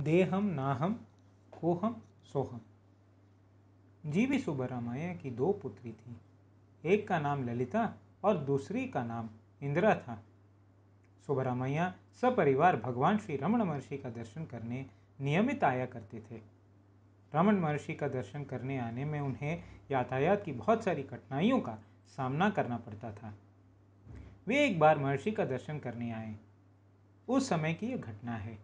देहम नाहम कोहम सोहम जी वी सुब्रमण्य की दो पुत्री थी एक का नाम ललिता और दूसरी का नाम इंदिरा था सुब्रमण्या सपरिवार भगवान श्री रमण महर्षि का दर्शन करने नियमित आया करते थे रमन महर्षि का दर्शन करने आने में उन्हें यातायात की बहुत सारी कठिनाइयों का सामना करना पड़ता था वे एक बार महर्षि का दर्शन करने आए उस समय की यह घटना है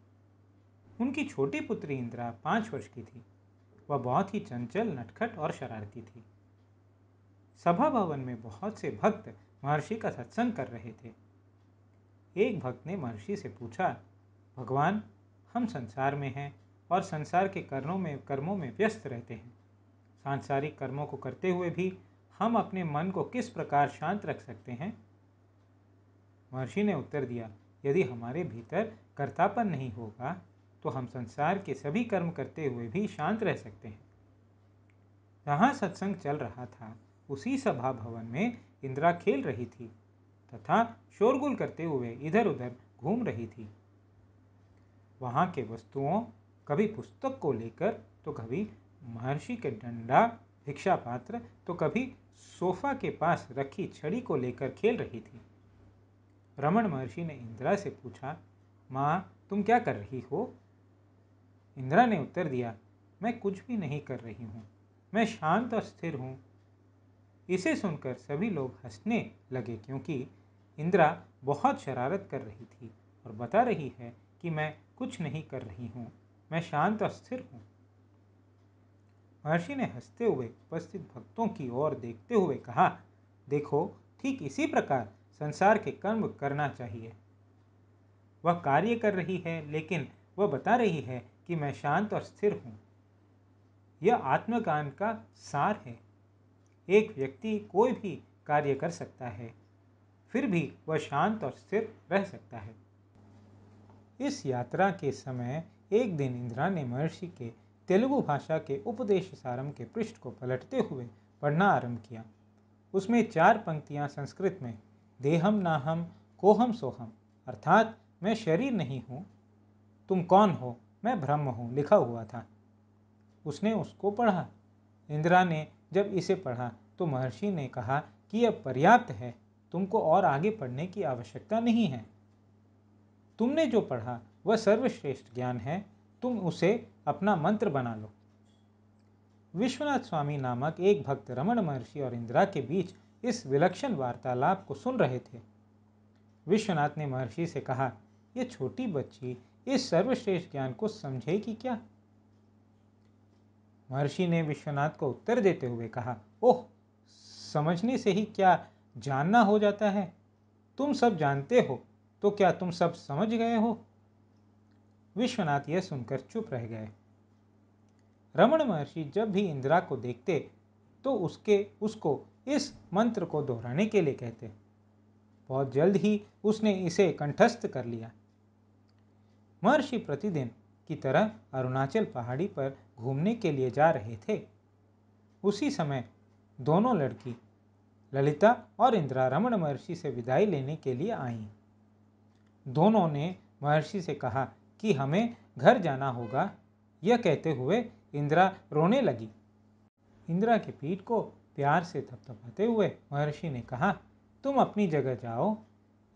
उनकी छोटी पुत्री इंदिरा पाँच वर्ष की थी वह बहुत ही चंचल नटखट और शरारती थी सभा भवन में बहुत से भक्त महर्षि का सत्संग कर रहे थे एक भक्त ने महर्षि से पूछा भगवान हम संसार में हैं और संसार के कर्णों में कर्मों में व्यस्त रहते हैं सांसारिक कर्मों को करते हुए भी हम अपने मन को किस प्रकार शांत रख सकते हैं महर्षि ने उत्तर दिया यदि हमारे भीतर कर्तापन नहीं होगा तो हम संसार के सभी कर्म करते हुए भी शांत रह सकते हैं जहाँ सत्संग चल रहा था उसी सभा भवन में इंदिरा खेल रही थी तथा शोरगुल करते हुए इधर उधर घूम रही थी वहाँ के वस्तुओं कभी पुस्तक को लेकर तो कभी महर्षि के डंडा भिक्षा पात्र तो कभी सोफा के पास रखी छड़ी को लेकर खेल रही थी रमन महर्षि ने इंदिरा से पूछा माँ तुम क्या कर रही हो इंदिरा ने उत्तर दिया मैं कुछ भी नहीं कर रही हूँ मैं शांत और स्थिर हूँ इसे सुनकर सभी लोग हंसने लगे क्योंकि इंदिरा बहुत शरारत कर रही थी और बता रही है कि मैं कुछ नहीं कर रही हूँ मैं शांत और स्थिर हूँ महर्षि ने हंसते हुए उपस्थित भक्तों की ओर देखते हुए कहा देखो ठीक इसी प्रकार संसार के कर्म करना चाहिए वह कार्य कर रही है लेकिन वह बता रही है कि मैं शांत और स्थिर हूँ यह आत्मज्ञान का सार है एक व्यक्ति कोई भी कार्य कर सकता है फिर भी वह शांत और स्थिर रह सकता है इस यात्रा के समय एक दिन इंदिरा ने महर्षि के तेलुगु भाषा के उपदेश सारम के पृष्ठ को पलटते हुए पढ़ना आरंभ किया उसमें चार पंक्तियां संस्कृत में देहम नाहम कोहम सोहम अर्थात मैं शरीर नहीं हूँ तुम कौन हो मैं ब्रह्म हूँ लिखा हुआ था उसने उसको पढ़ा इंदिरा ने जब इसे पढ़ा तो महर्षि ने कहा कि यह पर्याप्त है तुमको और आगे पढ़ने की आवश्यकता नहीं है तुमने जो पढ़ा वह सर्वश्रेष्ठ ज्ञान है तुम उसे अपना मंत्र बना लो विश्वनाथ स्वामी नामक एक भक्त रमण महर्षि और इंदिरा के बीच इस विलक्षण वार्तालाप को सुन रहे थे विश्वनाथ ने महर्षि से कहा यह छोटी बच्ची इस सर्वश्रेष्ठ ज्ञान को समझे कि क्या महर्षि ने विश्वनाथ को उत्तर देते हुए कहा ओह समझने से ही क्या जानना हो जाता है तुम सब जानते हो तो क्या तुम सब समझ गए हो विश्वनाथ यह सुनकर चुप रह गए रमण महर्षि जब भी इंदिरा को देखते तो उसके उसको इस मंत्र को दोहराने के लिए कहते बहुत जल्द ही उसने इसे कंठस्थ कर लिया महर्षि प्रतिदिन की तरह अरुणाचल पहाड़ी पर घूमने के लिए जा रहे थे उसी समय दोनों लड़की ललिता और इंदिरा रमण महर्षि से विदाई लेने के लिए आईं दोनों ने महर्षि से कहा कि हमें घर जाना होगा यह कहते हुए इंदिरा रोने लगी इंदिरा की पीठ को प्यार से थपथपाते हुए महर्षि ने कहा तुम अपनी जगह जाओ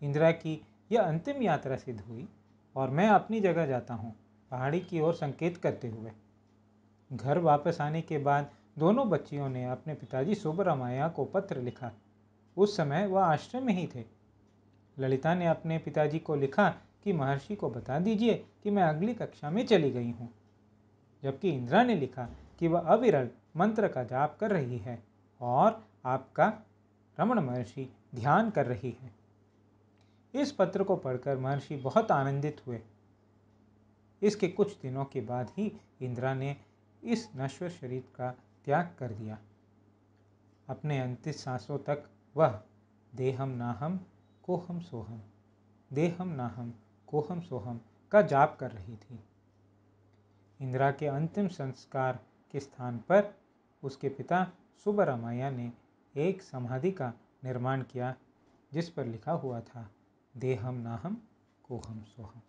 इंदिरा की यह अंतिम यात्रा सिद्ध हुई और मैं अपनी जगह जाता हूँ पहाड़ी की ओर संकेत करते हुए घर वापस आने के बाद दोनों बच्चियों ने अपने पिताजी सुब्रमाया को पत्र लिखा उस समय वह आश्रम में ही थे ललिता ने अपने पिताजी को लिखा कि महर्षि को बता दीजिए कि मैं अगली कक्षा में चली गई हूँ जबकि इंदिरा ने लिखा कि वह अविरल मंत्र का जाप कर रही है और आपका रमण महर्षि ध्यान कर रही है इस पत्र को पढ़कर महर्षि बहुत आनंदित हुए इसके कुछ दिनों के बाद ही इंदिरा ने इस नश्वर शरीर का त्याग कर दिया अपने अंतिम सांसों तक वह देहम नाहम कोहम सोहम देहम नाहम कोहम सोहम का जाप कर रही थी इंदिरा के अंतिम संस्कार के स्थान पर उसके पिता सुबरामाया ने एक समाधि का निर्माण किया जिस पर लिखा हुआ था देहम नाहम कोहम सोहम